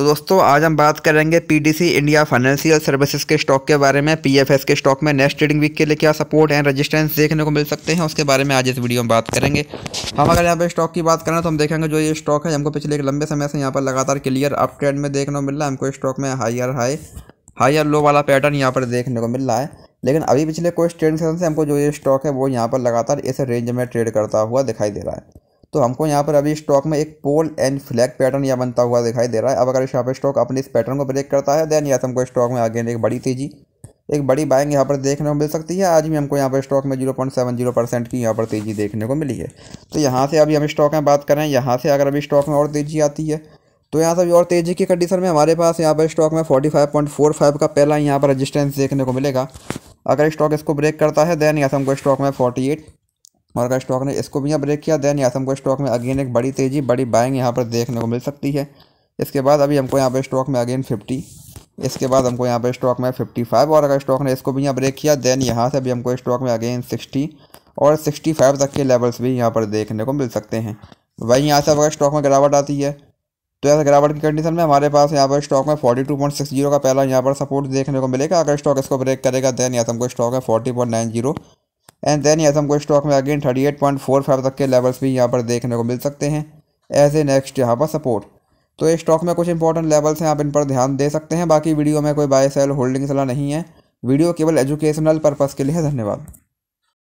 तो दोस्तों आज हम बात करेंगे पीडीसी इंडिया फाइनेंशियल सर्विसेज के स्टॉक के बारे में पीएफएस के स्टॉक में नेक्स्ट ट्रेडिंग वीक के लिए क्या सपोर्ट एंड रेजिस्टेंस देखने को मिल सकते हैं उसके बारे में आज इस वीडियो में बात करेंगे हम अगर यहाँ पे स्टॉक की बात करें तो हम देखेंगे जो ये स्टॉक है हमको पिछले एक लंबे समय से यहाँ पर लगातार क्लियर अप ट्रेंड में देखने को मिल रहा है हमको स्टॉक में हायर हाई हायर लो वाला पैटर्न यहाँ पर देखने को मिल रहा है लेकिन अभी पिछले कुछ ट्रेड सेशन से हमको जो ये स्टॉक है वो यहाँ पर लगातार इस रेंज में ट्रेड करता हुआ दिखाई दे रहा है तो हमको यहाँ पर अभी स्टॉक में एक पोल एंड फ्लैग पैटर्न यह बनता हुआ दिखाई दे रहा है अब अगर यहाँ पर स्टॉक अपने इस पैटर्न को ब्रेक करता है देन यहाँ हमको स्टॉक में आगे एक बड़ी तेजी एक बड़ी बाइंग यहाँ पर देखने को मिल सकती है आज भी हमको यहाँ पर स्टॉक में zero point seven zero percent की यहाँ पर तेज़ी देखने को मिली है तो यहाँ से अभी हम स्टॉक में बात करें यहाँ से अगर अभी स्टॉक में और तेज़ी आती है तो यहाँ से अभी और तेज़ी की कंडीशन में हमारे पास यहाँ पर स्टॉक में forty five point four five का पहला यहाँ पर रजिस्टेंस देखने को मिलेगा अगर स्टॉक इसको ब्रेक करता है देन यहाँ से हमको स्टॉक में फोर्टी एट अगर स्टॉक ने इसको भी यहाँ ब्रेक किया देन यासम को हमको स्टॉक में अगेन एक बड़ी तेज़ी बड़ी बाइंग यहाँ पर देखने को मिल सकती है इसके बाद अभी हमको यहाँ पर स्टॉक में अगेन फिफ्टी इसके बाद हमको यहाँ पर स्टॉक में फिफ्टी फाइव और अगर स्टॉक ने इसको भी यहाँ ब्रेक किया देन यहाँ से अभी हमको स्टॉक में अगेन सिक्सटी और सिक्सटी फाइव तक के लेवल्स भी यहाँ पर देखने को मिल सकते हैं वहीं यहाँ से अगर स्टॉक में गिरावट आती है तो ऐसा गिरावट की कंडीशन में हमारे पास यहाँ पर स्टॉक में forty two point six zero का पहला यहाँ पर सपोर्ट देखने को मिलेगा अगर स्टॉक इसको ब्रेक करेगा देन यहाँ से हमको स्टॉक में forty point nine zero and then यहाँ से हमको स्टॉक में again thirty eight point four five तक के लेवल्स भी यहाँ पर देखने को मिल सकते हैं एज ए नेक्स्ट यहाँ पर सपोर्ट तो ये स्टॉक में कुछ इंपॉर्टेंट लेवल्स हैं आप इन पर ध्यान दे सकते हैं बाकी वीडियो में कोई बाय सेल होल्डिंग सलाह नहीं है वीडियो केवल एजुकेशनल पर्पज़ के लिए धन्यवाद